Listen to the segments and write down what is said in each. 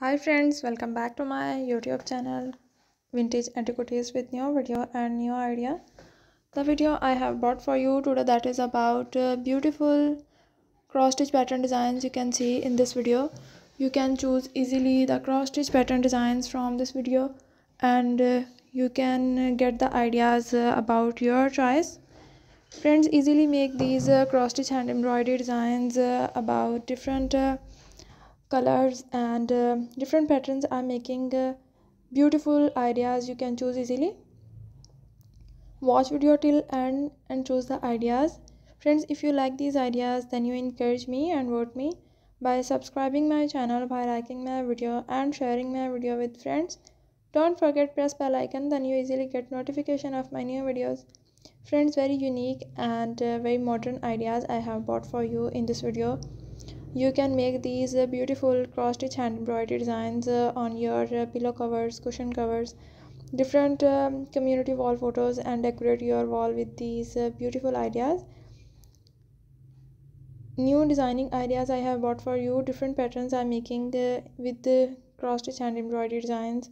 hi friends welcome back to my youtube channel vintage antiquities with new video and new idea the video i have bought for you today that is about uh, beautiful cross stitch pattern designs you can see in this video you can choose easily the cross stitch pattern designs from this video and uh, you can get the ideas uh, about your choice friends easily make these uh, cross stitch hand embroidery designs uh, about different uh, colors and uh, different patterns are making uh, beautiful ideas you can choose easily watch video till end and choose the ideas friends if you like these ideas then you encourage me and vote me by subscribing my channel by liking my video and sharing my video with friends don't forget press bell icon then you easily get notification of my new videos friends very unique and uh, very modern ideas i have bought for you in this video you can make these uh, beautiful cross stitch hand embroidery designs uh, on your uh, pillow covers cushion covers different um, community wall photos and decorate your wall with these beautiful ideas new designing ideas i have bought for you different patterns i'm making with the cross stitch hand embroidery designs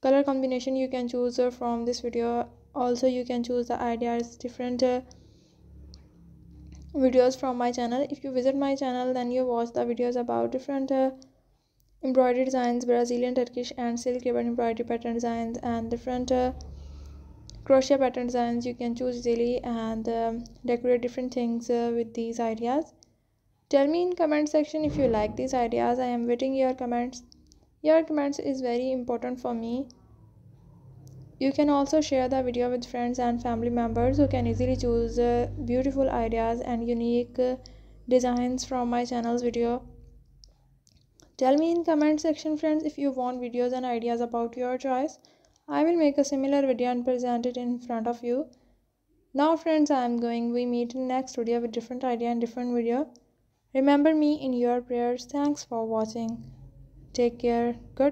color combination you can choose from this video also you can choose the ideas different uh, videos from my channel if you visit my channel then you watch the videos about different uh, embroidery designs brazilian turkish and silk ribbon embroidery pattern designs and different uh, crochet pattern designs you can choose easily and um, decorate different things uh, with these ideas tell me in comment section if you like these ideas i am waiting your comments your comments is very important for me you can also share the video with friends and family members who can easily choose uh, beautiful ideas and unique uh, designs from my channel's video. Tell me in comment section friends if you want videos and ideas about your choice. I will make a similar video and present it in front of you. Now friends I am going we meet in next video with different idea and different video. Remember me in your prayers. Thanks for watching. Take care. Good.